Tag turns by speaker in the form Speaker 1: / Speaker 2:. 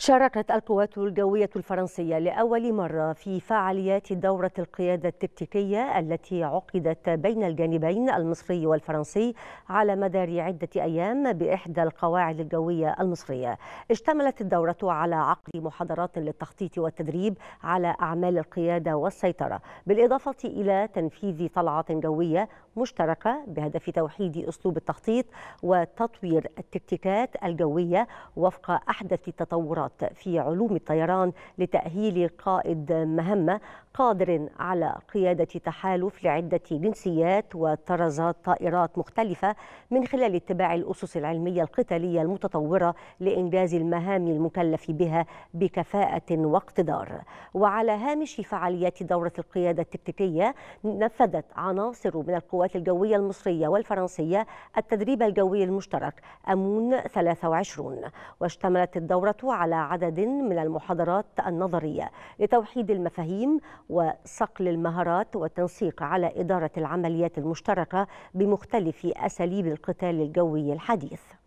Speaker 1: شاركت القوات الجوية الفرنسية لأول مرة في فعاليات دورة القيادة التكتيكية التي عقدت بين الجانبين المصري والفرنسي على مدار عدة أيام بإحدى القواعد الجوية المصرية اشتملت الدورة على عقد محاضرات للتخطيط والتدريب على أعمال القيادة والسيطرة بالإضافة إلى تنفيذ طلعة جوية مشتركة بهدف توحيد أسلوب التخطيط وتطوير التكتيكات الجوية وفق أحدث التطورات الدكتوراه في علوم الطيران لتأهيل قائد مهمة قادر على قيادة تحالف لعدة جنسيات وطرزات طائرات مختلفة من خلال اتباع الأسس العلمية القتالية المتطورة لإنجاز المهام المكلف بها بكفاءة واقتدار وعلى هامش فعاليات دورة القيادة التكتيكية نفذت عناصر من القوات الجوية المصرية والفرنسية التدريب الجوي المشترك أمون 23 واشتملت الدورة على عدد من المحاضرات النظرية لتوحيد المفاهيم وصقل المهارات والتنسيق على إدارة العمليات المشتركة بمختلف أساليب القتال الجوي الحديث